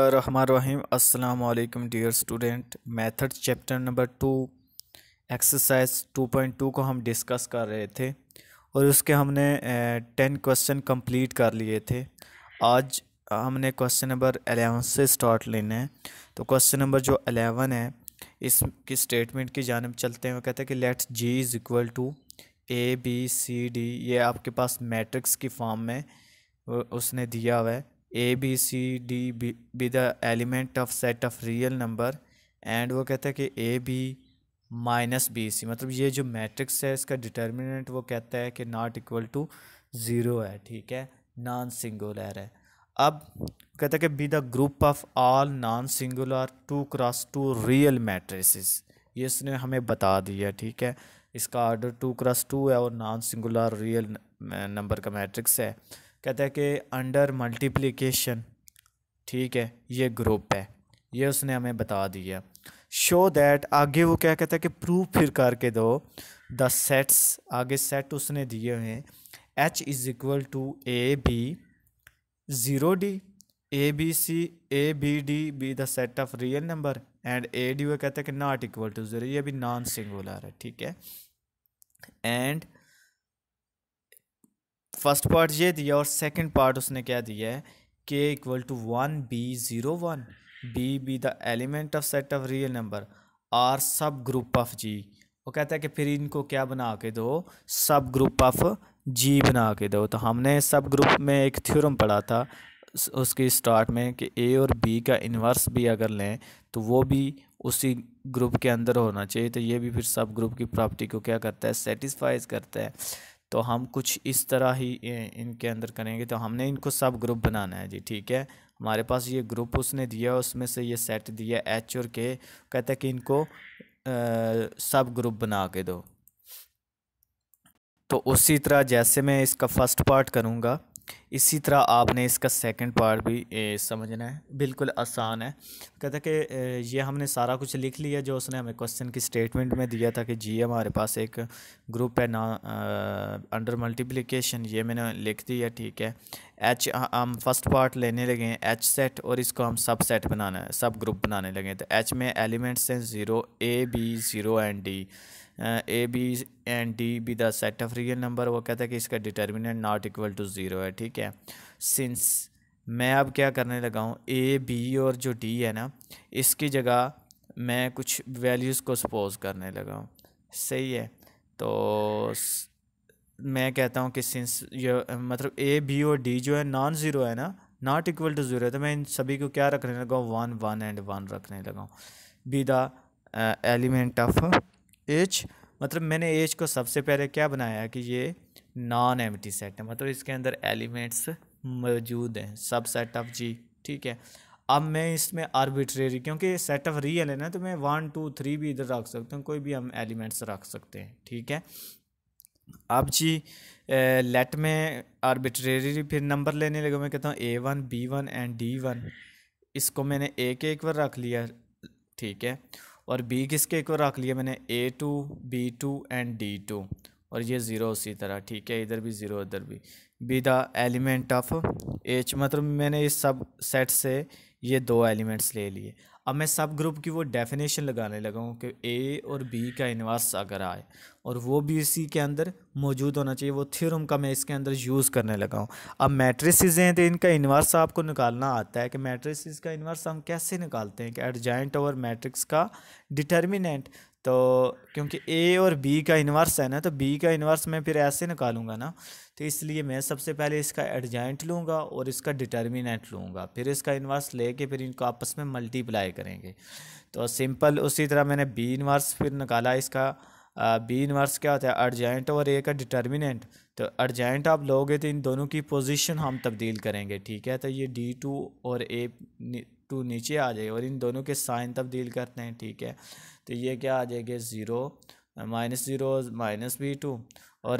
रहमान अस्सलाम वालेकुम dear student method chapter number two exercise two point two को हम डिस्कस कर रहे थे और उसके हमने टेन क्वेश्चन कंप्लीट कर लिए थे आज हमने क्वेश्चन नंबर अलेवन से स्टार्ट लेना है तो क्वेश्चन नंबर जो अलेवन है इसकी स्टेटमेंट की जानब चलते हैं वो कहते हैं कि let's G is equal to A B C D ये आपके पास मैट्रिक्स की फॉर्म में उसने दिया हुआ है A B C D B be the element of set of real number and वो कहता है कि A B minus B C मतलब ये जो मैट्रिक्स है इसका डिटर्मिनेंट वो कहता है कि नॉट इक्वल टू ज़ीरो है ठीक है नॉन सिंगुलर है अब कहता है कि be the group of all non singular two cross two real matrices ये इसने हमें बता दिया ठीक है इसका ऑर्डर टू क्रॉस टू है और नॉन सिंगुलर रियल नंबर का मैट्रिक्स है कहता है कि अंडर मल्टीप्लिकेशन ठीक है ये ग्रुप है ये उसने हमें बता दिया शो दैट आगे वो क्या कहता है कि प्रूफ फिर करके दो द सेट्स आगे सेट उसने दिए हुए हैं H is equal to A B zero D A B C A B D be the set of real number and A D वो कहता है कि नॉट इक्वल टू ज़ीरो ये भी नॉन सिंगुलर है ठीक है एंड फर्स्ट पार्ट ये दिया और सेकंड पार्ट उसने क्या दिया है K equal to one B zero one B be the element of set of real number are subgroup of G वो कहता है कि फिर इनको क्या बना के दो सब ग्रुप ऑफ जी बना के दो तो हमने सब ग्रुप में एक थ्योरम पढ़ा था उसके स्टार्ट में कि ए और बी का इन्वर्स भी अगर लें तो वो भी उसी ग्रुप के अंदर होना चाहिए तो ये भी फिर सब ग्रुप की प्रॉपर्टी को क्या करता है सेटिस्फाइज करता है तो हम कुछ इस तरह ही इनके अंदर करेंगे तो हमने इनको सब ग्रुप बनाना है जी ठीक है हमारे पास ये ग्रुप उसने दिया उसमें से ये सेट दिया एच और के कहता है कि इनको सब ग्रुप बना के दो तो उसी तरह जैसे मैं इसका फर्स्ट पार्ट करूँगा इसी तरह आपने इसका सेकंड पार्ट भी ए, समझना है बिल्कुल आसान है कहता कि ये हमने सारा कुछ लिख लिया जो उसने हमें क्वेश्चन की स्टेटमेंट में दिया था कि जी हमारे पास एक ग्रुप है ना आ, अंडर मल्टीप्लिकेशन ये मैंने लिख दिया ठीक है एच हम फर्स्ट पार्ट लेने लगे हैं एच सेट और इसको हम सब सेट बनाना है सब ग्रुप बनाने लगे तो एच में एलिमेंट्स हैं zero A B zero and D A B and D be the set of real number वो कहता है कि इसका determinant not equal to zero है ठीक है सिंस मैं अब क्या करने लगा हूँ ए बी और जो डी है ना इसकी जगह मैं कुछ वैल्यूज़ को सपोज करने लगा हूँ सही है तो मैं कहता हूँ कि सिंस ये मतलब ए बी और डी जो है नॉन ज़ीरो है ना नॉट इक्वल टू ज़ीरो है तो मैं इन सभी को क्या रखने लगा हूँ वन वन एंड वन रखने लगा हूँ be the element of H मतलब मैंने एच को सबसे पहले क्या बनाया कि ये नॉन टी सेट है मतलब इसके अंदर एलिमेंट्स मौजूद हैं सब सेट ऑफ जी ठीक है अब मैं इसमें आर्बिट्रेरी क्योंकि सेट ऑफ रियल है ना तो मैं वन टू थ्री भी इधर रख सकता हूँ कोई भी हम एलिमेंट्स रख सकते हैं ठीक है अब जी लेट में आर्बिट्रेरी फिर नंबर लेने लगे मैं कहता हूँ A one B one and D one इसको मैंने एक एक बार रख लिया ठीक है और बी किसके को रख लिया मैंने A two B two and D two और ये ज़ीरो उसी तरह ठीक है इधर भी ज़ीरो इधर भी be the element of H मतलब मैंने इस सब सेट से ये दो एलिमेंट्स ले लिए अब मैं सब ग्रुप की वो डेफिनेशन लगाने लगा हूँ कि ए और बी का इनवर्स अगर आए और वो भी इसी के अंदर मौजूद होना चाहिए वो थ्योरम का मैं इसके अंदर यूज़ करने लगा हूँ अब मैट्रिस हैं तो इनका इनवर्स आपको निकालना आता है कि मैट्रिस का इनवर्स हम कैसे निकालते हैं कि एडजाइंट और मैट्रिक्स का डिटर्मिनेंट तो क्योंकि ए और बी का इन्वर्स है ना तो बी का इन्वर्स मैं फिर ऐसे निकालूंगा ना तो इसलिए मैं सबसे पहले इसका एडजाइंट लूँगा और इसका डिटर्मिनेंट लूँगा फिर इसका इन्वर्स लेके फिर इनको आपस में मल्टीप्लाई करेंगे तो सिंपल उसी तरह मैंने बी इन्वर्स फिर निकाला इसका बी इन्वर्स क्या होता है अर्जेंट और ए का डिटर्मिनेंट तो अर्जेंट आप लोगे तो इन दोनों की पोजीशन हम तब्दील करेंगे ठीक है तो ये डी टू और ए टू नीचे आ जाएगी और इन दोनों के साइन तब्दील करते हैं ठीक है तो ये क्या आ जाएगा zero minus zero minus B two और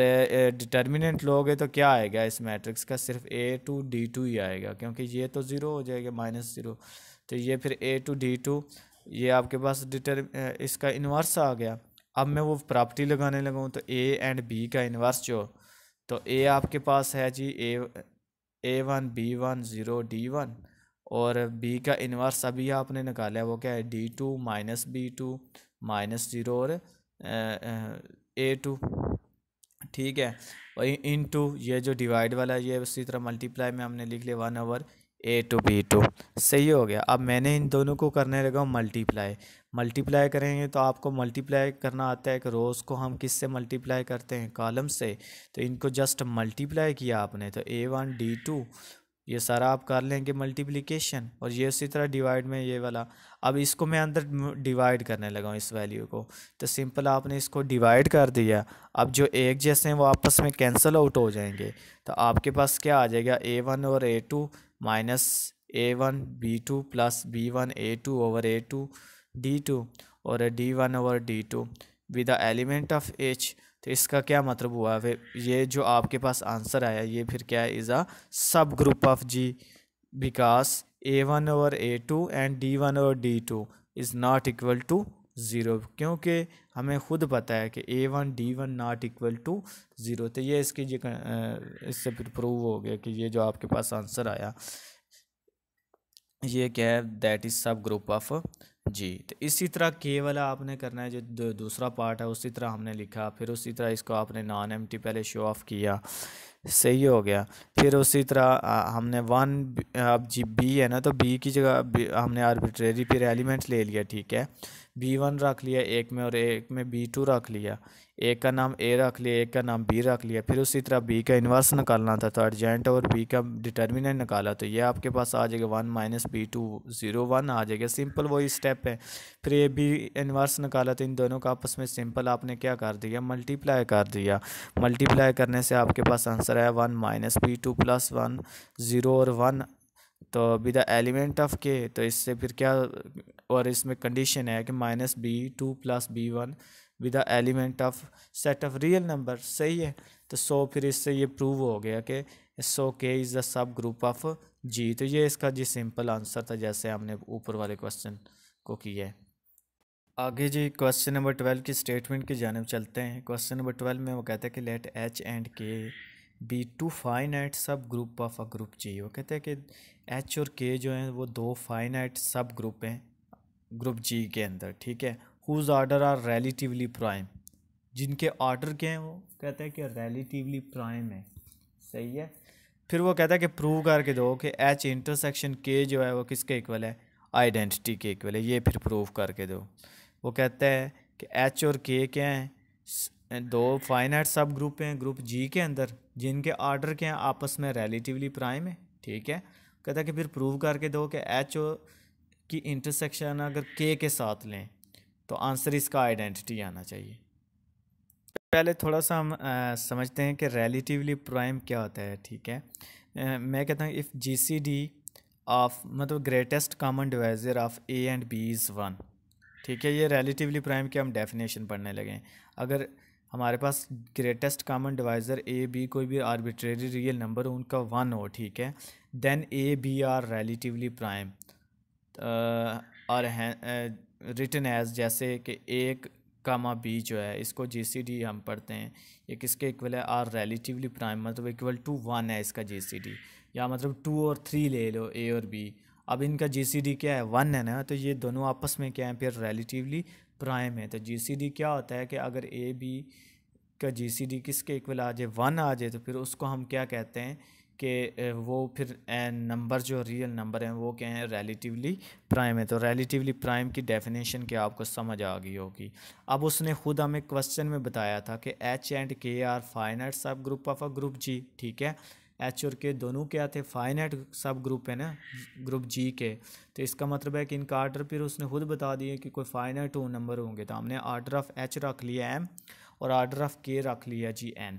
डिटर्मिनेंट लोगे तो क्या आएगा इस मैट्रिक्स का सिर्फ ए टू डी टू ही आएगा क्योंकि ये तो ज़ीरो हो जाएगा माइनस ज़ीरो तो ये फिर ए टू डी टू ये आपके पास डिटर इसका इन्वर्स आ गया अब मैं वो प्रॉपर्टी लगाने लगाऊँ तो ए एंड बी का इन्वर्स जो तो ए आपके पास है जी A A one B one zero D one और बी का इन्वर्स अभी आपने निकाला है वो क्या है D two minus B two minus zero और ए टू ठीक है और इन टू ये जो डिवाइड वाला ये उसी तरह मल्टीप्लाई में हमने लिख लिया one over A two B two सही हो गया अब मैंने इन दोनों को करने लगा हूँ मल्टीप्लाई मल्टीप्लाई करेंगे तो आपको मल्टीप्लाई करना आता है कि रोज़ को हम किस से मल्टीप्लाई करते हैं कॉलम से तो इनको जस्ट मल्टीप्लाई किया आपने तो ए वन डी टू ये सारा आप कर लेंगे मल्टीप्लिकेशन और ये उसी तरह डिवाइड में ये वाला अब इसको मैं अंदर डिवाइड करने लगा हूँ इस वैल्यू को तो सिंपल आपने इसको डिवाइड कर दिया अब जो एक जैसे हैं वो आपस में कैंसिल आउट हो जाएंगे तो आपके पास क्या आ जाएगा ए वन और A two minus A one B two plus B one A two over A two D two और D one over D two with the element of H तो इसका क्या मतलब हुआ फिर ये जो आपके पास आंसर आया ये फिर क्या है is a subgroup of G because A one over A two and D one over D two is not equal to zero क्योंकि हमें खुद पता है कि A one D one not equal to zero तो ये इसकी जो इससे फिर प्रूव हो गया कि ये जो आपके पास आंसर आया ये क्या है that is subgroup of G तो इसी तरह के वाला आपने करना है जो दूसरा पार्ट है उसी तरह हमने लिखा फिर उसी तरह इसको आपने नॉन एम पहले शो ऑफ किया सही हो गया फिर उसी तरह आ, हमने वन अब जी बी है ना तो बी की जगह हमने आर्बिट्रेरी फिर एलिमेंट्स ले लिया ठीक है बी वन रख लिया एक में और एक में बी टू रख लिया एक का नाम ए रख लिया एक का नाम बी रख लिया फिर उसी तरह बी का इन्वर्स निकालना था तो अर्जेंट और बी का डिटर्मिनेंट निकाला तो ये आपके पास आ जाएगा one minus B two zero one आ जाएगा सिंपल वही स्टेप है फिर ए बी इन्वर्स निकाला तो इन दोनों का आपस में सिंपल आपने क्या कर दिया मल्टीप्लाई कर दिया मल्टीप्लाई करने से आपके पास आंसर आया one minus B two plus one zero और वन तो with the element of K तो इससे फिर क्या और इसमें कंडीशन है कि minus B two plus B one with the element of set of real number सही है तो सो फिर इससे ये प्रूव हो गया कि so K is the subgroup of G तो ये इसका जी सिंपल आंसर था जैसे हमने ऊपर वाले क्वेश्चन को किया है आगे जी क्वेश्चन नंबर ट्वेल्व की स्टेटमेंट की जानब चलते हैं क्वेश्चन नंबर ट्वेल्व में वो कहते हैं कि let H and K be two finite subgroup of a group चाहिए वो कहते हैं कि एच और के जो हैं वो दो फाइनाइट सब ग्रुप हैं ग्रुप जी के अंदर ठीक है whose order are relatively prime जिनके ऑर्डर के हैं वो कहते हैं कि रेलिटिवली प्राइम है सही है फिर वो कहता है कि प्रूव करके दो कि एच इंटरसेक्शन के जो है वो किसके इक्वल है आइडेंटिटी के इक्वल है ये फिर प्रूव करके दो वो कहता है कि एच और के क्या हैं दो फाइनाइट सब ग्रुप हैं ग्रुप जी के अंदर जिनके आर्डर के हैं आपस में रेलिटिवली प्राइम है ठीक है कहता कि फिर प्रूव करके दो कि एच ओ की इंटरसेक्शन अगर के के साथ लें तो आंसर इसका आइडेंटिटी आना चाहिए पहले थोड़ा सा हम आ, समझते हैं कि रेलिटिवली प्राइम क्या होता है ठीक है आ, मैं कहता हूँ इफ़ जी सी डी ऑफ मतलब greatest common divisor of A and B is one ठीक है ये रेलिटिवली प्राइम के हम डेफिनेशन पढ़ने लगे हैं अगर हमारे पास greatest common divisor A B कोई भी आर्बिट्रेरी रियल नंबर हो उनका वन हो ठीक है then A B are relatively prime और रिटन एज जैसे कि एक कामा बी जो है इसको जी सी डी हम पढ़ते हैं ये किसके इक्वल है आर रेलिटिवली प्राइम मतलब इक्वल टू वन है इसका जी सी डी या मतलब टू और थ्री ले लो ए और बी अब इनका जी सी डी क्या है वन है ना तो ये दोनों आपस में क्या है फिर रेलिटिवली प्राइम है तो जीसीडी क्या होता है कि अगर ए बी का जीसीडी किसके इक्वल आ जाए वन आ जाए तो फिर उसको हम क्या कहते हैं कि वो फिर नंबर जो रियल नंबर हैं वो क्या हैं रेलिटिवली प्राइम है तो रेलिटिवली प्राइम की डेफिनेशन क्या आपको समझ आ गई होगी अब उसने खुद हमें क्वेश्चन में बताया था कि H and K are finite subgroup of a group G ठीक है एच और के दोनों क्या थे फाइनेट सब ग्रुप है ना ग्रुप जी के तो इसका मतलब है कि इनका आर्डर फिर उसने खुद बता दिया कि कोई फाइनेट हो नंबर होंगे तो हमने आर्डर ऑफ एच रख लिया एम और आर्डर ऑफ के रख लिया जी एन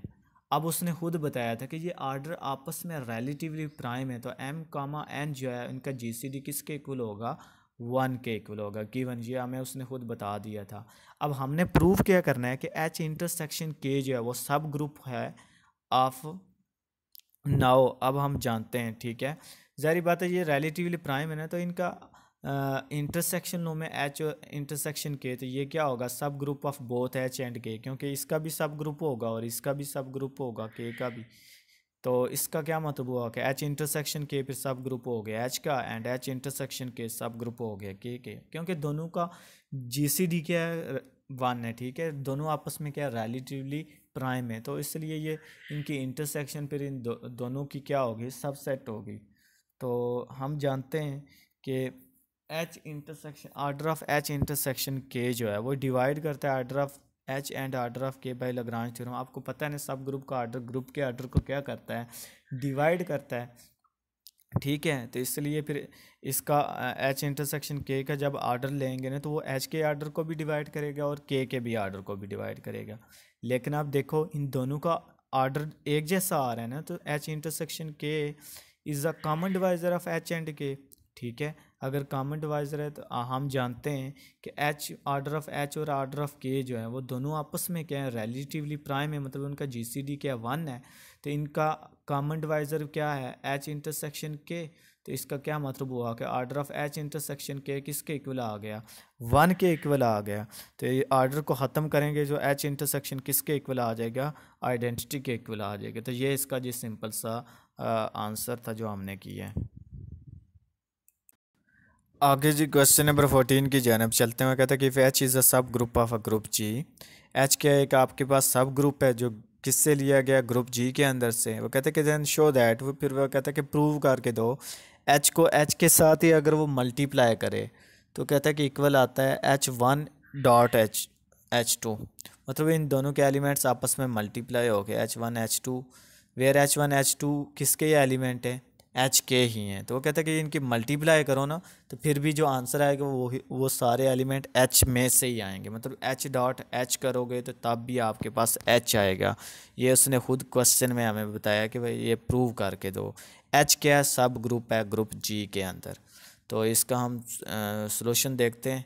अब उसने खुद बताया था कि ये आर्डर आपस में रेलिटिवली प्राइम है तो एम कामा एन जो है इनका जी सी डी किसके इक्वल होगा वन के इक्वल होगा गिवन ये हमें उसने खुद बता दिया था अब हमने प्रूव क्या करना है कि एच इंटरसेक्शन के जो है वो सब ग्रुप है ऑफ नाउ अब हम जानते हैं ठीक है जहरी बात है ये रिलेटिवली प्राइम है ना तो इनका इंटरसेक्शन नो में एच इंटरसेक्शन के तो ये क्या होगा subgroup of both H and K क्योंकि इसका भी सब ग्रुप होगा और इसका भी सब ग्रुप होगा के का भी तो इसका क्या मतलब हुआ कि एच इंटरसेक्शन के फिर सब ग्रुप हो गया एच का एंड एच इंटरसेक्शन के सब ग्रुप हो गया के के क्योंकि दोनों का जी सी डी क्या है वन है ठीक है दोनों आपस में क्या रेलिटिवली प्राइम है तो इसलिए ये इनकी इंटरसेक्शन फिर इन दो, दोनों की क्या होगी सबसेट होगी तो हम जानते हैं कि H intersection order of H intersection K जो है वो डिवाइड करता है order of H and order of K by Lagrange theorem आपको पता है ना सब ग्रुप का आर्डर ग्रुप के आर्डर को क्या करता है डिवाइड करता है ठीक है तो इसलिए फिर इसका एच इंटरसेक्शन के का जब आर्डर लेंगे ना तो वो एच के आर्डर को भी डिवाइड करेगा और के के भी आर्डर को भी डिवाइड करेगा लेकिन आप देखो इन दोनों का आर्डर एक जैसा आ रहा है ना तो H intersection K is the common divisor of H and K ठीक है अगर कॉमन डिवाइज़र है तो हम जानते हैं कि एच आर्डर ऑफ एच और आर्डर ऑफ के जो है वो दोनों आपस में क्या है रेलिटिवली प्राइम है मतलब उनका जी सी डी क्या वन है तो इनका कॉमन डिवाइज़र क्या है एच इंटरसेक्शन के तो इसका क्या मतलब हुआ कि order of H intersection K किसके इक्वल आ गया वन के इक्वल आ गया तो ये आर्डर को ख़त्म करेंगे जो एच इंटरसेक्शन किसके इक्वल आ जाएगा आइडेंटिटी के इक्वल आ जाएगा तो ये इसका जी सिंपल सा आंसर था जो हमने किया है आगे जी क्वेश्चन नंबर फोर्टीन की जानब चलते हुए कहता हैं कि if H is a subgroup of a group G H क्या एक आपके पास सब ग्रुप है जो किससे लिया गया ग्रुप जी के अंदर से वो कहते हैं कि देन शो दैट वो फिर वो कहता है कि प्रूव करके दो एच को एच के साथ ही अगर वो मल्टीप्लाई करे तो कहता है कि इक्वल आता है H one dot H H two मतलब इन दोनों के एलिमेंट्स आपस में मल्टीप्लाई हो गए H one H two where H one H two किसके ये एलिमेंट हैं एच के ही हैं तो वो कहता है कि इनकी मल्टीप्लाई करो ना तो फिर भी जो आंसर आएगा वो वो सारे एलिमेंट एच में से ही आएंगे मतलब एच डॉट एच करोगे तो तब भी आपके पास एच आएगा ये उसने खुद क्वेश्चन में हमें बताया कि भाई ये प्रूव करके दो एच क्या है सब ग्रुप है ग्रुप जी के अंदर तो इसका हम सोल्यूशन देखते हैं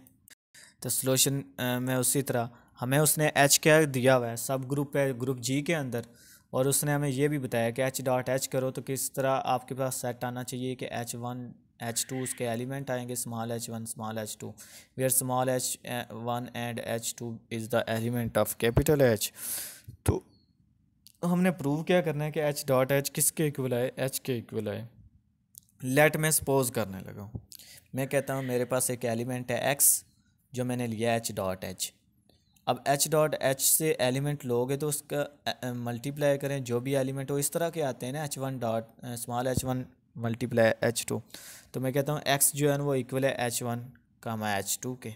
तो सोल्यूशन में उसी तरह हमें उसने एच क्या दिया हुआ है सब ग्रुप है ग्रुप जी के अंदर और उसने हमें यह भी बताया कि एच डॉट एच करो तो किस तरह आपके पास सेट आना चाहिए कि एच वन एच टू उसके एलिमेंट आएंगे small H one small H two where small H one and H two is the element of capital H तो तो हमने प्रूव क्या करना है कि एच डॉट एच किसके इक्वल है एच के इक्वल है लेट मैं सपोज करने लगा मैं कहता हूँ मेरे पास एक एलिमेंट है एक्स जो मैंने लिया एच डॉट एच अब एच डॉट एच से एलिमेंट लोगे तो उसका मल्टीप्लाई करें जो भी एलिमेंट हो इस तरह के आते हैं ना H one dot small H one multiply H two तो मैं कहता हूँ एक्स जो है ना वो इक्वल है H one comma H two के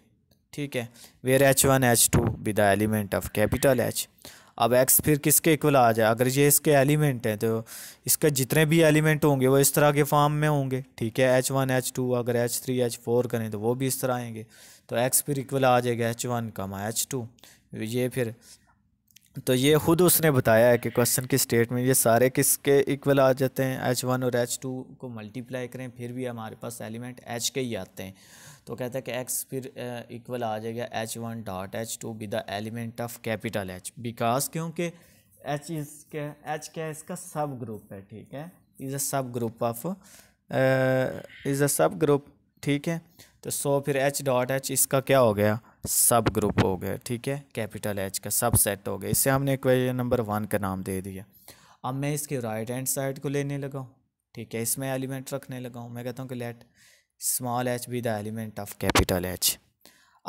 ठीक है where H one H two with the element of capital H अब एक्स फिर किसके इक्वल आ जाए अगर ये इसके एलिमेंट हैं तो इसके जितने भी एलिमेंट होंगे वो इस तरह के फॉर्म में होंगे ठीक है एच वन एच टू अगर एच थ्री एच फोर करें तो वो भी इस तरह आएंगे तो एक्स फिर इक्वल आ जाएगा H one comma H two ये फिर तो ये खुद उसने बताया है कि क्वेश्चन की स्टेट में ये सारे किसके इक्वल आ जाते हैं एच वन और एच टू को मल्टीप्लाई करें फिर भी हमारे पास एलिमेंट एच के ही आते हैं तो कहता है कि एक्स फिर इक्वल आ जाएगा H one dot H two with the element of capital H because क्योंकि एच इज क्या एच क्या इसका सब ग्रुप है ठीक है is a subgroup of is a subgroup ठीक है तो सो फिर एच डॉट एच इसका क्या हो गया सब ग्रुप हो गया ठीक है कैपिटल एच का सब सेट हो गया इससे हमने इक्वेशन नंबर वन का नाम दे दिया अब मैं इसके राइट हैंड साइड को लेने लगाऊँ ठीक है इसमें एलिमेंट रखने लगा हूँ मैं कहता हूँ कि let small H be the element of capital H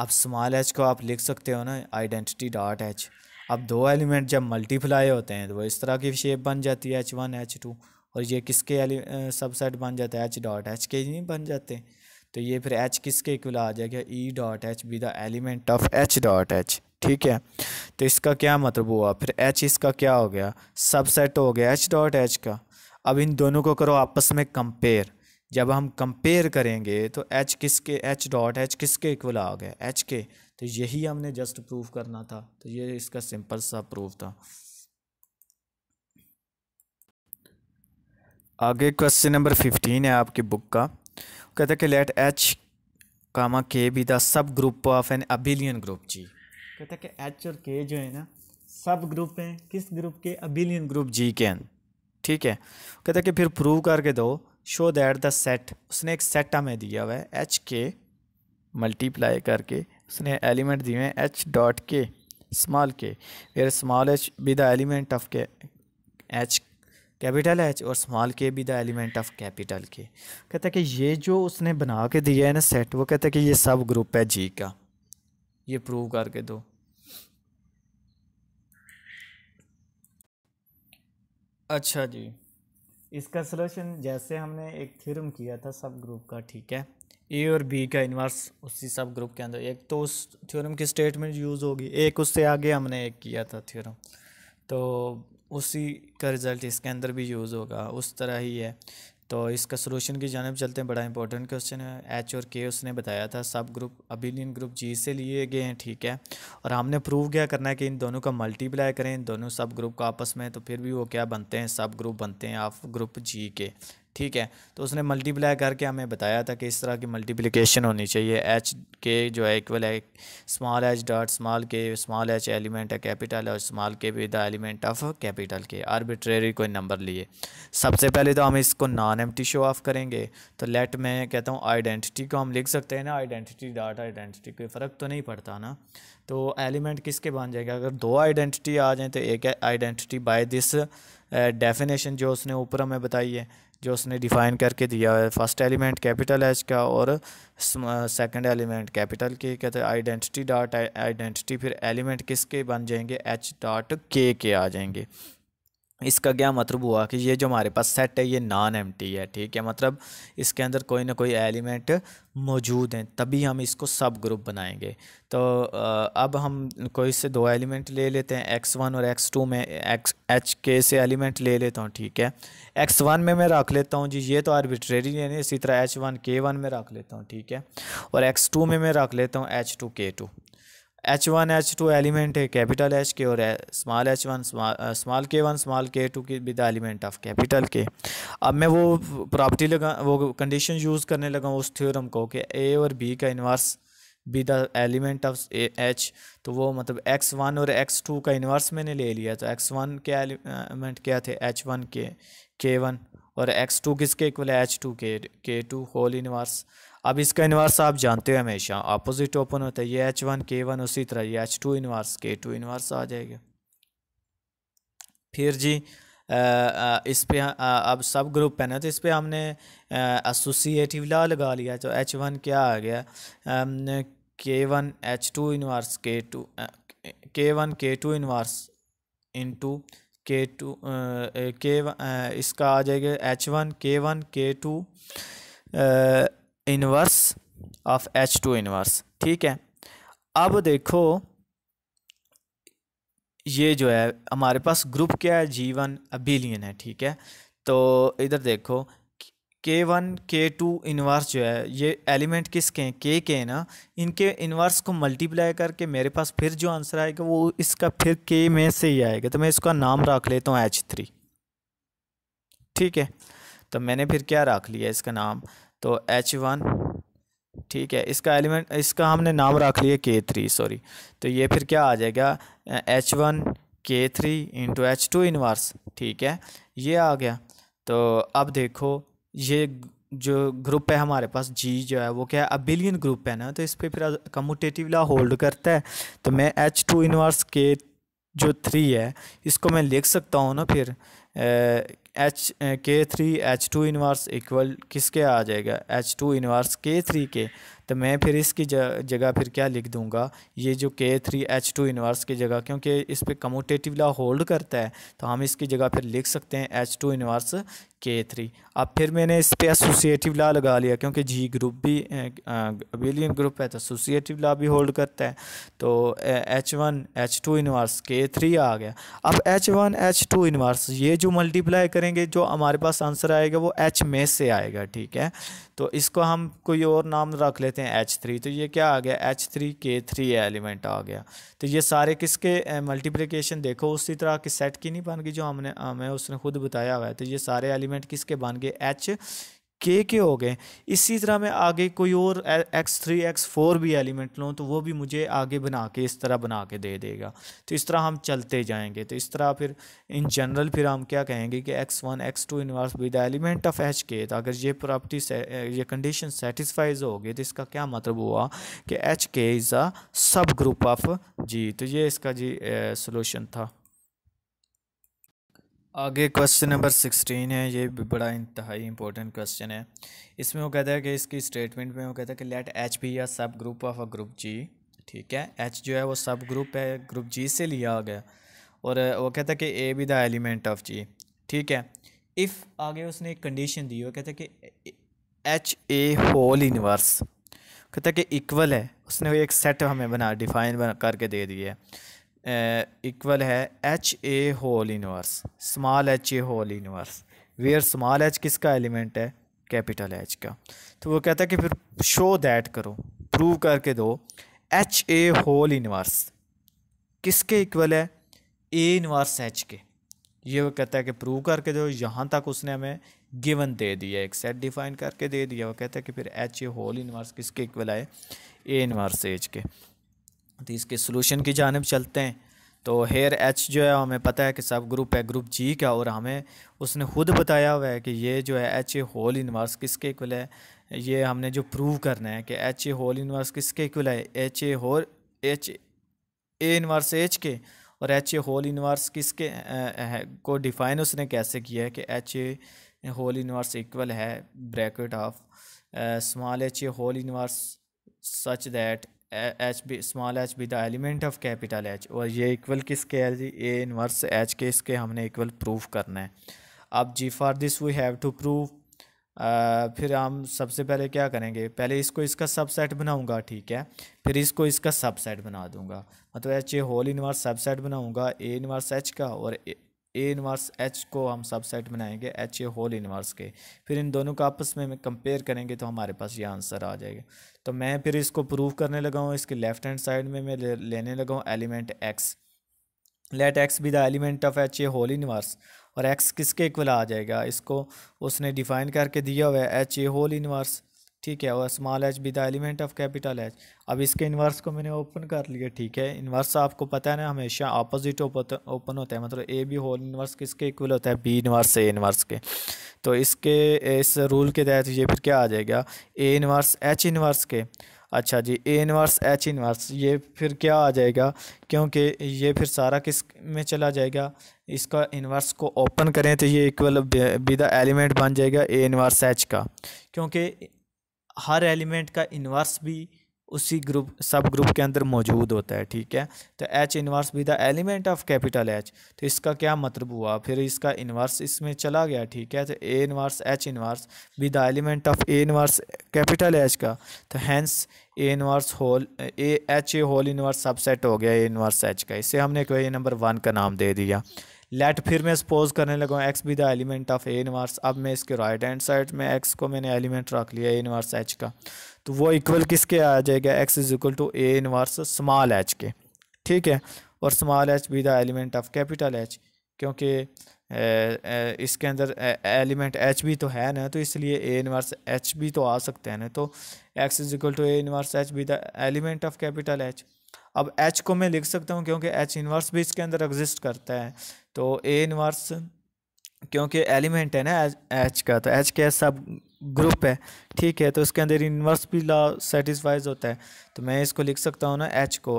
अब स्मॉल एच को आप लिख सकते हो ना आइडेंटिटी डॉट एच अब दो एलिमेंट जब मल्टीप्लाई होते हैं तो वो इस तरह की शेप बन जाती है एच वन एच टू और ये किसके सबसेट बन जाता है एच डॉट एच के नहीं बन जाते तो ये फिर एच किसके इक्वल आ जाएगा E dot H be the element of H dot H ठीक है तो इसका क्या मतलब हुआ फिर एच इसका क्या हो गया सबसेट हो गया एच डॉट एच का अब इन दोनों को करो आपस में कंपेयर जब हम कंपेयर करेंगे तो एच किसके एच डॉट एच किसके इक्वल आ गया एच के तो यही हमने जस्ट प्रूफ करना था तो ये इसका सिंपल सा प्रूफ था आगे क्वेश्चन नंबर फिफ्टीन है आपकी बुक का कहते हैं कि let H comma K be the subgroup of an abelian group G कहते हैं कि एच और के जो है ना सब ग्रुप हैं किस ग्रुप के अबिलियन ग्रुप जी के ठीक है कहते हैं कि फिर प्रूव करके दो शो दैट द सेट उसने एक सेट हमें दिया हुआ है एच के मल्टीप्लाई करके उसने एलिमेंट दिए हैं एच डॉट के स्मॉल के फिर small H be the element of K H capital H और small K be the element of capital K कहता है कि ये जो उसने बना के दिया है ना सेट वो कहता है कि ये सब ग्रुप है जी का ये प्रूव करके दो अच्छा जी इसका सलूशन जैसे हमने एक थ्योरम किया था सब ग्रुप का ठीक है ए और बी का इन्वर्स उसी सब ग्रुप के अंदर एक तो उस थ्योरम की स्टेटमेंट यूज़ होगी एक उससे आगे हमने एक किया था थ्योरम तो उसी का रिज़ल्ट इसके अंदर भी यूज़ होगा उस तरह ही है तो इसका सलूशन की जानब चलते हैं बड़ा इंपॉर्टेंट क्वेश्चन है एच और के उसने बताया था सब ग्रुप अबिलियन ग्रुप जी से लिए गए हैं ठीक है और हमने प्रूव क्या करना है कि इन दोनों का मल्टीप्लाई करें इन दोनों सब ग्रुप का आपस में तो फिर भी वो क्या बनते हैं सब ग्रुप बनते हैं ऑफ ग्रुप जी के ठीक है तो उसने मल्टीप्लाई करके हमें बताया था कि इस तरह की मल्टीप्लिकेशन होनी चाहिए एच के जो है इक्वल है small H dot small K small H element है कैपिटल और स्मॉल के भी the element of capital K arbitrary कोई नंबर लिए सबसे पहले तो हम इसको नॉन एम शो ऑफ करेंगे तो लेट मैं कहता हूँ आइडेंटिटी को हम लिख सकते हैं ना आइडेंटिटी डॉट आइडेंटिटी कोई फ़र्क तो नहीं पड़ता ना तो एलिमेंट किसके बन जाएगा अगर दो आइडेंटिटी आ जाएँ तो एक आइडेंटिटी बाय दिस डेफिनेशन जो उसने ऊपर हमें बताई है जो उसने डिफ़ाइन करके दिया है फर्स्ट एलिमेंट कैपिटल एच का और सेकंड एलिमेंट कैपिटल के कहते हैं आइडेंटिटी डॉट आइडेंटिटी फिर एलिमेंट किसके बन जाएंगे एच डॉट के के आ जाएंगे इसका क्या मतलब हुआ कि ये जो हमारे पास सेट है ये नॉन एम्प्टी है ठीक है मतलब इसके अंदर कोई ना कोई एलिमेंट मौजूद हैं तभी हम इसको सब ग्रुप बनाएंगे तो अब हम कोई से दो एलिमेंट ले लेते हैं एक्स वन और एक्स टू में एक्स एच के से एलिमेंट ले लेता हूँ ठीक है एक्स वन में मैं रख लेता हूँ जी ये तो आर्बिट्रेरी है इसी तरह एच वन के वन में रख लेता हूँ ठीक है और एक्स टू में मैं रख लेता हूँ H two K two H one H two element है कैपिटल एच के और small H one small K one small K two की with element of capital K अब मैं वो प्रॉपर्टी लगा वो कंडीशन यूज़ करने लगा उस थ्योरम को कि ए और बी का inverse B the element of H तो वो मतलब एक्स वन और एक्स टू का इन्वर्स मैंने ले लिया तो एक्स वन के एलिमेंट uh, क्या थे एच वन के के वन और एक्स टू किसके इक्वल है एच टू के के टू होल इन्वर्स अब इसका इन्वर्स आप जानते हो हमेशा अपोजिट ओपन होता है ये एच वन के वन उसी तरह ये H two inverse K two inverse आ जाएगा फिर जी आ, आ, इस पे अब सब ग्रुप है ना तो इस पे हमने एसोसिएटिव ला लगा लिया तो एच वन क्या आ गया K one H two inverse K two K one K two inverse two K two K इसका आ जाएगा H one K one K two inverse of H two inverse ठीक है अब देखो ये जो है हमारे पास ग्रुप क्या है जी वन अबिलियन है ठीक है तो इधर देखो के वन के टू इनवर्स जो है ये एलिमेंट किसके हैं के के हैं ना इनके इनवर्स को मल्टीप्लाई करके मेरे पास फिर जो आंसर आएगा वो इसका फिर के में से ही आएगा तो मैं इसका नाम रख लेता हूँ एच थ्री ठीक है तो मैंने फिर क्या रख लिया इसका नाम तो एच वन ठीक है इसका एलिमेंट इसका हमने नाम रख लिया के थ्री सॉरी तो ये फिर क्या आ जाएगा H one K three into H two inverse ठीक है ये आ गया तो अब देखो ये जो ग्रुप है हमारे पास जी जो है वो क्या है अबिलियन ग्रुप है ना तो इस पर फिर कम्यूटेटिव होल्ड करता है तो मैं एच टू इनवर्स के जो थ्री है इसको मैं लिख सकता हूँ ना फिर H K three H two inverse equal किसके आ जाएगा H two inverse K three के तो मैं फिर इसकी जगह फिर क्या लिख दूंगा ये जो के थ्री एच टू इनवर्स की जगह क्योंकि इस पर कमोटेटिव लॉ होल्ड करता है तो हम इसकी जगह फिर लिख सकते हैं H two inverse K three अब फिर मैंने इस पर एसोसिएटिव लॉ लगा लिया क्योंकि जी ग्रुप भी विलियम ग्रुप है तो एसोसिएटिव लॉ भी होल्ड करता है तो H one H two inverse K three आ गया अब H one H two inverse ये जो मल्टीप्लाई करेंगे जो हमारे पास आंसर आएगा वो एच में से आएगा ठीक है तो इसको हम कोई और नाम रख लेते हैं एच थ्री तो ये क्या आ गया H three K three element आ गया तो ये सारे किसके मल्टीप्लिकेशन देखो उसी तरह की सेट की नहीं बन गई जो हमने हमें उसने खुद बताया हुआ है तो ये सारे एलिमेंट किसके बन गए एच के के हो गए इसी तरह मैं आगे कोई और एक्स थ्री एक्स फोर भी एलिमेंट लूँ तो वो भी मुझे आगे बना के इस तरह बना के दे देगा तो इस तरह हम चलते जाएंगे तो इस तरह फिर इन जनरल फिर हम क्या कहेंगे कि X one X two inverse with element of H के तो अगर ये प्रॉपर्टी ये कंडीशन सेटिस्फाइज हो गई तो इसका क्या मतलब हुआ कि एच के is a subgroup of G तो ये इसका जी सोल्यूशन था आगे क्वेश्चन नंबर सिक्सटीन है ये भी बड़ा इंतहाई इंपॉर्टेंट क्वेश्चन है इसमें वो कहता है कि इसकी स्टेटमेंट में वो कहता है कि लेट एच बी या subgroup of a group G ठीक है एच जो है वो सब ग्रुप है ग्रुप जी से लिया गया और वो कहता है कि A B the element of G ठीक है इफ़ आगे उसने एक कंडीशन दी वो कहता है कि एच ए होल इनवर्स कहता है कि इक्वल है उसने एक सेट हमें बना डिफाइन बना करके दे दिया है इक्वल uh, है H A whole inverse small H A whole inverse where small H किसका एलिमेंट है कैपिटल एच का तो वो कहता है कि फिर शो दैट करो प्रूव करके दो एच ए होल इनवर्स किसके इक्वल है ए इनवर्स एच के ये वो कहता है कि प्रूव करके दो यहाँ तक उसने हमें गिवन दे दिया एक सेट डिफाइन करके दे दिया वो कहता है कि फिर एच ए होल इनवर्स किसके इक्वल आए ए इनवर्स एच के तो इसके सोलूशन की जानब चलते हैं तो हेयर एच जो है हमें पता है कि सब ग्रुप है ग्रुप जी का और हमें उसने खुद बताया हुआ है कि ये जो है एच ए होल इनवर्स किसके कुल है ये हमने जो प्रूव करना है कि एच ए होल इनवर्स किसके कुल है H A whole H A inverse H K और एच ए होल इनवर्स किसके को डिफ़ाइन उसने कैसे किया है कि H A whole inverse equal है bracket of small H A whole inverse such that H be small H be the element of capital H और ये इक्वल किसके है जी ए इनवर्स एच के इसके हमने इक्वल प्रूफ करना है अब जी for this we have to prove फिर हम सबसे पहले क्या करेंगे पहले इसको इसका सबसेट बनाऊंगा ठीक है फिर इसको इसका सबसेट बना दूंगा मतलब H A whole inverse subset बनाऊंगा ए इनवर्स एच का और ए इनवर्स एच को हम सबसेट बनाएंगे एच ए होल इनवर्स के फिर इन दोनों का आपस में कंपेयर करेंगे तो हमारे पास ये आंसर आ जाएगा तो मैं फिर इसको प्रूव करने लगा हूँ इसके लेफ्ट हैंड साइड में मैं लेने लगा हूँ element X let X be the element of H A whole inverse और एक्स किसके इक्वल आ जाएगा इसको उसने डिफ़ाइन करके दिया हुआ है एच ए होल इनवर्स ठीक है और small H be the element of capital H अब इसके इन्वर्स को मैंने ओपन कर लिया ठीक है इन्वर्स आपको पता है ना हमेशा ऑपोजिट मतलब ओपन होता है मतलब ए बी होल इन्वर्स किसके इक्वल होता है बी इन्वर्स ए इन्वर्स के तो इसके इस रूल के तहत ये फिर क्या आ जाएगा ए इन्वर्स एच इन्वर्स के अच्छा जी ए इन्वर्स एच इन्वर्स ये फिर क्या आ जाएगा क्योंकि ये फिर सारा किस में चला जाएगा इसका इन्वर्स को ओपन करें तो ये इक्वल बी द एलिमेंट बन जाएगा ए इन्वर्स एच का क्योंकि हर एलिमेंट का इन्वर्स भी उसी ग्रुप सब ग्रुप के अंदर मौजूद होता है ठीक है तो एच इन्वर्स भी the element of capital H तो इसका क्या मतलब हुआ फिर इसका इन्वर्स इसमें चला गया ठीक है तो ए इन्वर्स एच इन्वर्स भी the element of A inverse capital H का तो hence A inverse whole A H A whole inverse subset हो गया ए इन्वर्स एच का इसे हमने क्वेश्चन नंबर वन का नाम दे दिया लेट फिर मैं सपोज करने लगा X be the element of A inverse अब मैं इसके राइट हैंड साइड में एक्स को मैंने एलिमेंट रख लिया ए इनवर्स एच का तो वो इक्वल किसके आ जाएगा X is equal to A inverse small H के ठीक है और small H be the element of capital H क्योंकि इसके अंदर एलिमेंट एच भी तो है ना तो इसलिए ए इनवर्स एच भी तो आ सकते हैं ना तो X is equal to A inverse H be the element of capital H अब एच को मैं लिख सकता हूँ क्योंकि एच इनवर्स भी इसके अंदर एग्जिस्ट करता है तो ए इनवर्स क्योंकि एलिमेंट है ना एच का तो एच के सब ग्रुप है ठीक है तो उसके अंदर इनवर्स भी ला सेटिस्फाइज होता है तो मैं इसको लिख सकता हूँ ना एच को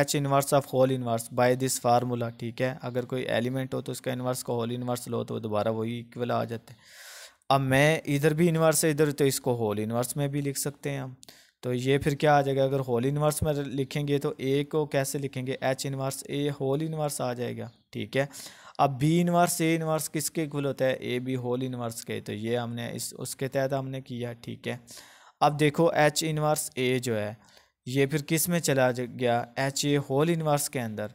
H inverse of whole inverse by this formula ठीक है अगर कोई एलिमेंट हो तो उसका इनवर्स को होल इनवर्स लो तो दोबारा वही इक्वल आ जाते हैं अब मैं इधर भी इनवर्स है इधर तो इसको होल इनवर्स में भी लिख सकते हैं हम तो ये फिर क्या आ जाएगा अगर होल इनवर्स में लिखेंगे तो ए को कैसे लिखेंगे H inverse A whole inverse आ जाएगा ठीक है अब बी इनवर्स ए इनवर्स किसके इक्वल होता है ए बी होल इनवर्स के तो ये हमने इस उसके तहत हमने किया ठीक है अब देखो एच इनवर्स ए जो है ये फिर किस में चला गया एच ए होल इनवर्स के अंदर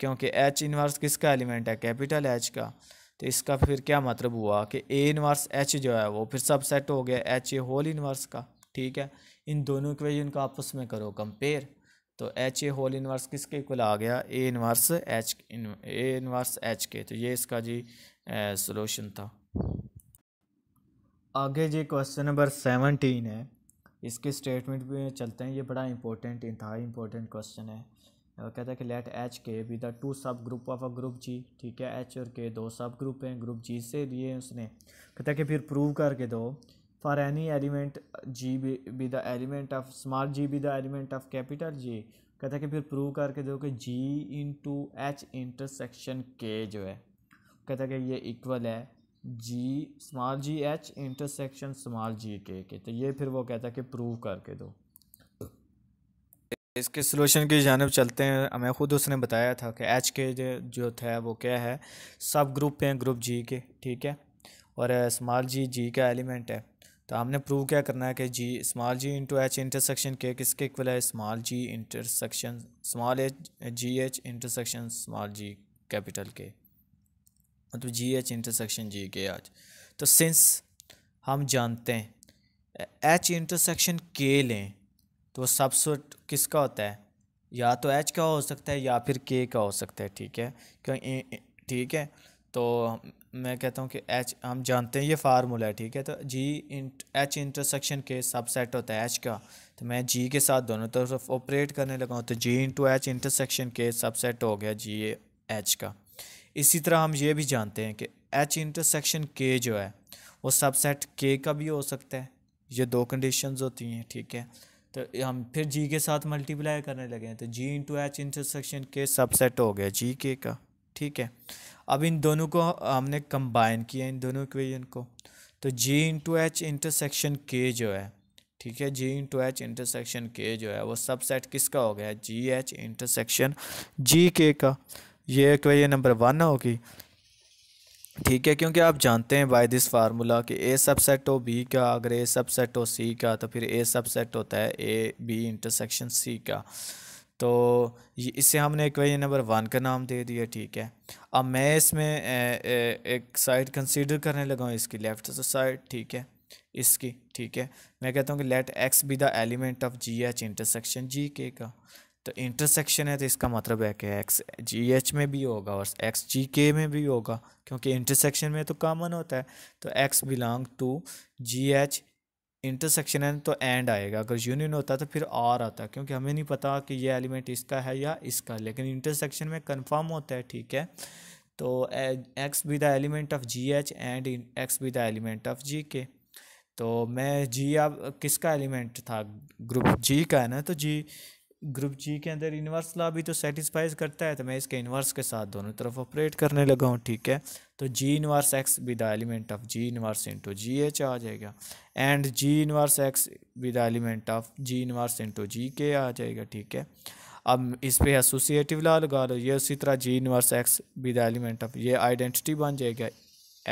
क्योंकि एच इनवर्स किसका एलिमेंट है कैपिटल एच का तो इसका फिर क्या मतलब हुआ कि ए इनवर्स एच जो है वो फिर सबसेट हो गया एच ए होल इनवर्स का ठीक है इन दोनों इक्वेजन को आपस में करो कंपेयर तो एच ए होल इनवर्स किसके इक्वल आ गया A inverse H A inverse H के तो ये इसका जी सोल्यूशन था आगे जी क्वेश्चन नंबर सेवनटीन है इसके स्टेटमेंट भी चलते हैं ये बड़ा इंपॉर्टेंट इंतहा इंपॉर्टेंट क्वेश्चन है वो कहता है कि let H K be the two subgroup of a group G ठीक है एच और के दो सब ग्रुप हैं ग्रुप जी से दिए उसने कहता है कि फिर प्रूव करके दो for any element g be, be the element of small g be the element of capital G कहता है कि फिर प्रूव करके दो कि G into H intersection K जो है कहता है कि ये इक्वल है G small G H intersection small G K के तो ये फिर वो कहता है कि प्रूव करके दो इसके सोल्यूशन की जानब चलते हैं हमें ख़ुद उसने बताया था कि एच के जो था वो क्या है सब ग्रुप हैं ग्रुप जी के ठीक है और स्मॉल जी जी का एलिमेंट है तो हमने प्रूव क्या करना है कि G small G into H intersection K किसके इक्वल है small G intersection small H G H intersection small G capital K मतलब जी एच इंटरसेक्शन जी के आज तो सिंस हम जानते हैं एच इंटरसेक्शन के लें तो सबसेट किसका होता है या तो एच का हो सकता है या फिर के का हो सकता है ठीक है क्यों ठीक है तो मैं कहता हूँ कि एच हम जानते हैं ये फार्मूला है ठीक है तो G into H intersection K subset होता है एच का तो मैं जी के साथ दोनों तरफ ऑपरेट करने लगा हूँ तो G into H intersection K subset हो गया जी एच का इसी तरह हम ये भी जानते हैं कि एच इंटरसेक्शन के जो है वो सबसेट के का भी हो सकता है ये दो कंडीशन होती हैं ठीक है तो हम फिर जी के साथ मल्टीप्लाई करने लगे हैं तो G into H intersection K subset हो गया जी के का ठीक है अब इन दोनों को हमने कंबाइन किया इन दोनों इक्वेशन को तो G into H intersection K जो है ठीक है जी इंटू एच इंटरसेक्शन के जो है वो सबसेट किसका हो गया जी एच इंटरसेक्शन जी के का ये इक्वेशन नंबर वन होगी ठीक है क्योंकि आप जानते हैं बाय दिस फार्मूला कि ए सबसेट हो बी का अगर ए सबसेट हो सी का तो फिर ए सबसेट होता है ए बी इंटरसेक्शन सी का तो इससे हमने क्वेश्चन नंबर वन का नाम दे दिया ठीक है अब मैं इसमें एक साइड कंसीडर करने लगा हूँ इसकी लेफ़्ट साइड ठीक है इसकी ठीक है मैं कहता हूँ कि let X be the element of G H intersection G K का तो इंटरसेक्शन है तो इसका मतलब है कि एक्स जी एच में भी होगा और एक्स जी के में भी होगा क्योंकि इंटरसेक्शन में तो कॉमन होता है तो X belong to G H intersection है तो एंड आएगा अगर यूनियन होता तो फिर आर आता क्योंकि हमें नहीं पता कि ये एलिमेंट इसका है या इसका लेकिन इंटरसेक्शन में कंफर्म होता है ठीक है तो X be the element of G H and X be the element of G K तो मैं जी अब किसका एलिमेंट था ग्रुप जी का है ना तो जी ग्रुप जी के अंदर इन्वर्स ला भी तो सेटिस्फाइज करता है तो मैं इसके इन्वर्स के साथ दोनों तरफ ऑपरेट करने लगा हूँ ठीक है तो G inverse X be the element of G inverse into G H आ जाएगा and G inverse X be the element of G inverse into G K आ जाएगा ठीक है अब इस पर एसोसिएटिव ला लगा लो ये उसी तरह G inverse X be the element of ये आइडेंटिटी बन जाएगा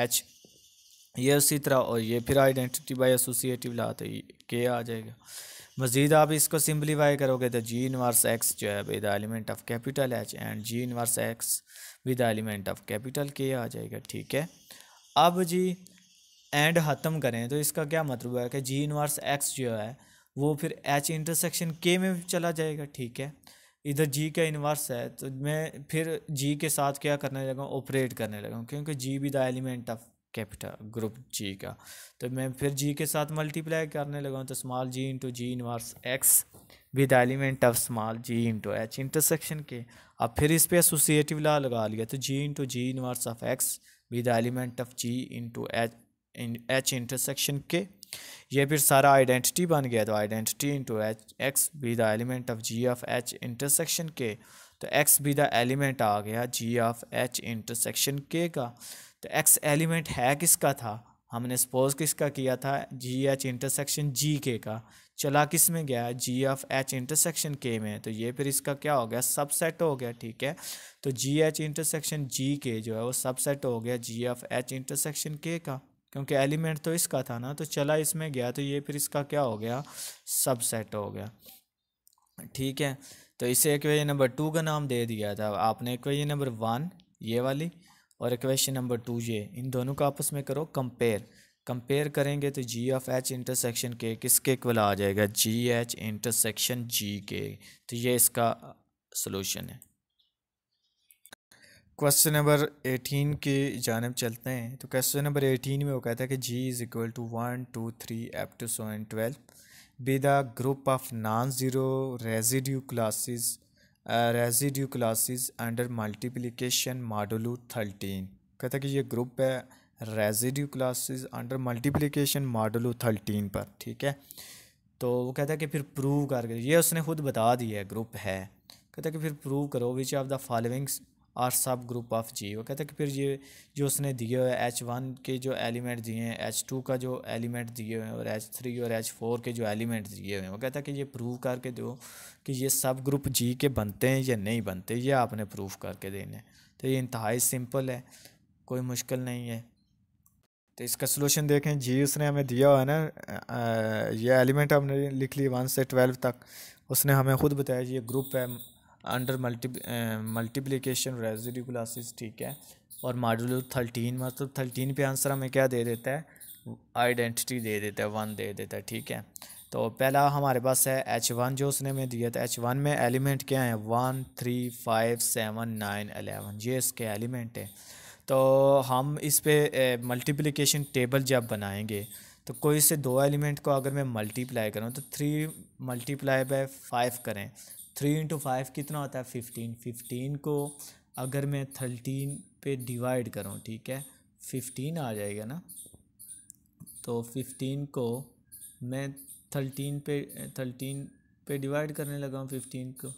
एच ये उसी तरह और ये फिर आइडेंटिटी बाई एसोसिएटिव ला तो के आ जाएगा मज़ीद आप इसको सिम्प्लीफाई करोगे तो जी इनवर्स एक्स जो है with element of capital H and G inverse X with element of capital K आ जाएगा ठीक है अब जी एंड ख़त्म करें तो इसका क्या मतलब है कि जी इनवर्स एक्स जो है वो फिर एच इंटरसेक्शन के में चला जाएगा ठीक है इधर जी का इनवर्स है तो मैं फिर जी के साथ क्या करने लगा ऑपरेट करने लगा क्योंकि G with the element of capital group G का तो मैं फिर जी के साथ मल्टीप्लाई करने लगा तो small G into G inverse X with element of small G into H intersection K अब फिर इस पर एसोसिएटिव ला लगा लिया तो G into G inverse of X with element of G into H H intersection K ये फिर सारा आइडेंटिटी बन गया तो identity into H X be the element of G of H intersection K तो एक्स बी द एलिमेंट आ गया G of H intersection के का तो एक्स एलिमेंट है किसका था हमने सपोज किसका किया था जी एच इंटरसेक्शन जी के का चला किस में गया जी एफ एच इंटरसेक्शन के में तो ये फिर इसका क्या हो गया सबसेट हो गया ठीक है तो जी एच इंटरसेक्शन जी के जो है वो सबसेट हो गया जी एफ एच इंटरसेक्शन के का क्योंकि एलिमेंट तो इसका था ना तो चला इसमें गया तो ये फिर इसका क्या हो गया सबसेट हो गया ठीक है तो इसे एक नंबर टू का नाम दे दिया था आपने एक नंबर वन ये वाली और क्वेश्चन नंबर टू ये इन दोनों का आपस में करो कंपेयर कंपेयर करेंगे तो जी ऑफ एच इंटरसेक्शन के किसके इक्वल आ जाएगा जी एच इंटरसेक्शन जी के तो ये इसका सोल्यूशन है क्वेश्चन नंबर एटीन की जानब चलते हैं तो क्वेश्चन नंबर एटीन में वो कहता है कि G is equal to one two three up to so and twelve be the group of non zero residue classes residue classes under multiplication modulo thirteen कहता है कि ये ग्रुप है residue classes under multiplication modulo thirteen पर ठीक है तो वो कहता है कि फिर प्रूव करके ये उसने खुद बता दिया ग्रुप है कहता है कि फिर प्रूव करो which of the followings are subgroup of G वो कहता है कि फिर ये जो उसने दिए हुए एच वन के जो एलिमेंट दिए हैं एच टू का जो एलिमेंट दिए हुए हैं और एच थ्री और एच फोर के जो एलिमेंट दिए हुए हैं वो कहता है कि ये प्रूव करके दो कि ये सब ग्रुप जी के बनते हैं या नहीं बनते ये आपने प्रूव करके देने तो ये इंतहाई सिंपल है कोई मुश्किल नहीं है तो इसका सोलूशन देखें जी उसने हमें दिया हुआ है ना ये एलिमेंट हमने लिख ली वन से ट्वेल्व तक उसने हमें ख़ुद बताया ये ग्रुप है under multi multiplication residue classes ठीक है और मॉड्यूल थर्टीन मतलब थर्टीन पे आंसर हमें क्या दे देता है आइडेंटिटी दे देता है वन दे देता है ठीक है तो पहला हमारे पास है एच वन जो उसने हमें दिया था एच वन में एलिमेंट क्या है one three five seven nine eleven ये इसके एलिमेंट हैं तो हम इस पर मल्टीप्लीकेशन टेबल जब बनाएंगे तो कोई से दो एलिमेंट को अगर मैं मल्टीप्लाई करूँ तो थ्री मल्टीप्लाई बाय फाइव करें थ्री इंटू फाइव कितना होता है फिफ्टीन फिफ्टीन को अगर मैं थर्टीन पे डिवाइड करूँ ठीक है फिफ्टीन आ जाएगा ना तो फिफ्टीन को मैं थर्टीन पे थर्टीन पे डिवाइड करने लगा हूँ फिफ्टीन को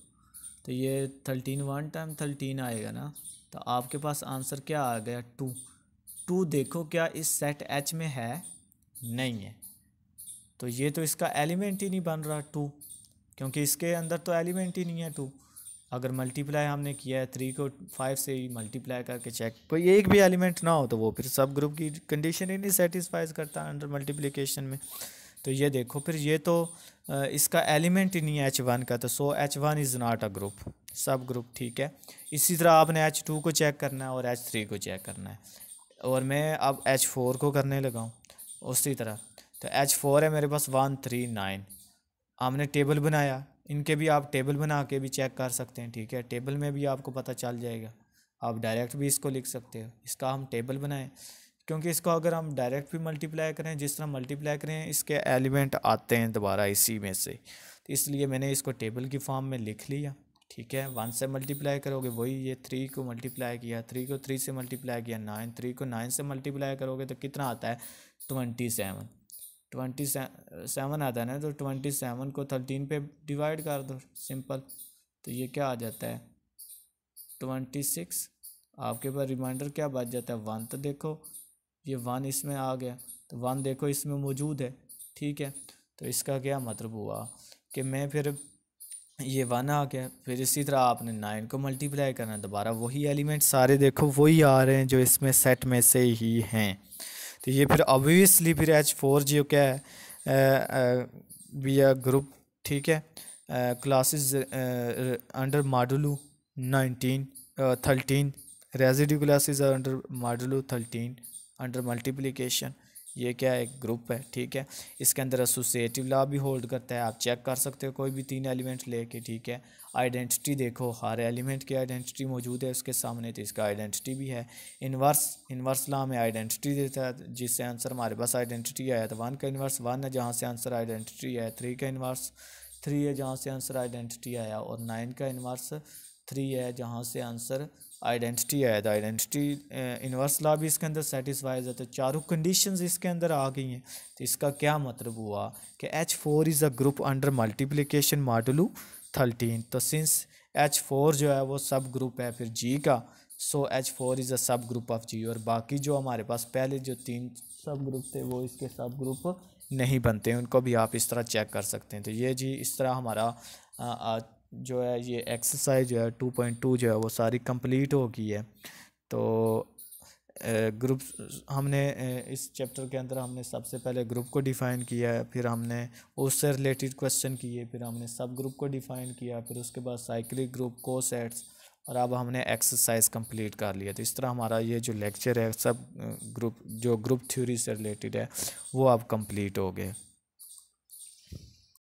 तो ये थर्टीन वन टाइम थर्टीन आएगा ना तो आपके पास आंसर क्या आ गया टू टू देखो क्या इस सेट एच में है नहीं है तो ये तो इसका एलिमेंट ही नहीं बन रहा टू क्योंकि इसके अंदर तो एलिमेंट ही नहीं है टू अगर मल्टीप्लाई हमने किया है थ्री को फाइव से ही मल्टीप्लाई करके चेक कोई एक भी एलिमेंट ना हो तो वो फिर सब ग्रुप की कंडीशन ही नहीं सेटिस्फाइज करता अंडर मल्टीप्लिकेशन में तो ये देखो फिर ये तो इसका एलिमेंट ही नहीं है एच वन का तो so H one is not a group subgroup ठीक है इसी तरह आपने एच टू को चेक करना है और एच थ्री को चेक करना है और मैं अब एच फोर को करने लगा हूँ उसी तरह तो एच फोर है मेरे पास वन थ्री नाइन आपने टेबल बनाया इनके भी आप टेबल बना के भी चेक कर सकते हैं ठीक है टेबल में भी आपको पता चल जाएगा आप डायरेक्ट भी इसको लिख सकते हो इसका हम टेबल बनाएं क्योंकि इसको अगर हम डायरेक्ट भी मल्टीप्लाई करें जिस तरह मल्टीप्लाई करें इसके एलिमेंट आते हैं दोबारा इसी में से तो इसलिए मैंने इसको टेबल की फॉर्म में लिख लिया ठीक है वन से मल्टीप्लाई करोगे वही ये थ्री को मल्टीप्लाई किया थ्री को थ्री से मल्टीप्लाई किया नाइन थ्री को नाइन से मल्टीप्लाई करोगे तो कितना आता है ट्वेंटी सेवन ट्वेंटी सेवन आता है ना तो ट्वेंटी सेवन को थर्टीन पे डिवाइड कर दो सिंपल तो ये क्या आ जाता है ट्वेंटी सिक्स आपके पास रिमाइंडर क्या बच जाता है वन तो देखो ये वन इसमें आ गया तो वन देखो इसमें मौजूद है ठीक है तो इसका क्या मतलब हुआ कि मैं फिर ये वन आ गया फिर इसी तरह आपने नाइन को मल्टीप्लाई करना दोबारा वही एलिमेंट सारे देखो वही आ रहे हैं जो इसमें सेट में से ही हैं तो ये फिर ऑब्वियसली फिर एच फोर जो क्या है बी ग्रुप ठीक है classes under modulo nineteen thirteen residue classes under modulo thirteen under multiplication ये क्या एक ग्रुप है ठीक है इसके अंदर एसोसिएटिव लॉ भी होल्ड करता है आप चेक कर सकते हो कोई भी तीन एलिमेंट लेके ठीक है आइडेंटिटी देखो हर एलिमेंट की आइडेंटिटी मौजूद है उसके सामने तो इसका आइडेंटिटी भी है इनवर्स इनवर्स लॉ में आइडेंटिटी देता है जिससे आंसर हमारे पास आइडेंटिटी आया तो वन का इन्वर्स वन है जहाँ से आंसर आइडेंटिटी आया थ्री का इन्वर्स थ्री है जहाँ से आंसर आइडेंटिटी आया और नाइन का इन्वर्स थ्री है जहाँ से आंसर आइडेंटिटी है द आइडेंटिटी इनवर्स लॉ भी इसके अंदर सेटिस्फाई जाता है तो चारों कंडीशंस इसके अंदर आ गई हैं तो इसका क्या मतलब हुआ कि H four is a group under multiplication modulo thirteen तो सिंस एच फोर जो है वो सब ग्रुप है फिर जी का so H four is a subgroup of जी और बाकी जो हमारे पास पहले जो तीन सब ग्रुप थे वो इसके सब ग्रुप नहीं बनते उनको भी आप इस तरह चेक कर सकते हैं तो ये जी इस तरह हमारा आ, uh, आ, जो है ये एक्सरसाइज जो है टू पॉइंट टू जो है वो सारी कंप्लीट हो गई है तो ग्रुप हमने इस चैप्टर के अंदर हमने सबसे पहले ग्रुप को डिफ़ाइन किया है फिर हमने उससे रिलेटेड क्वेश्चन किए फिर हमने सब ग्रुप को डिफ़ाइन किया फिर उसके बाद साइक्लिक ग्रुप को सेट्स और अब हमने एक्सरसाइज कंप्लीट कर लिया तो इस तरह हमारा ये जो लेक्चर है सब ग्रुप जो ग्रुप थ्योरी से रिलेटेड है वो अब कंप्लीट हो गए